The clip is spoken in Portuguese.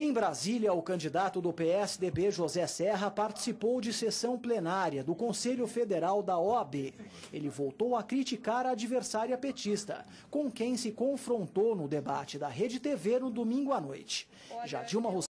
Em Brasília, o candidato do PSDB José Serra participou de sessão plenária do Conselho Federal da OAB. Ele voltou a criticar a adversária petista, com quem se confrontou no debate da Rede TV no domingo à noite. Já Dilma Rousseff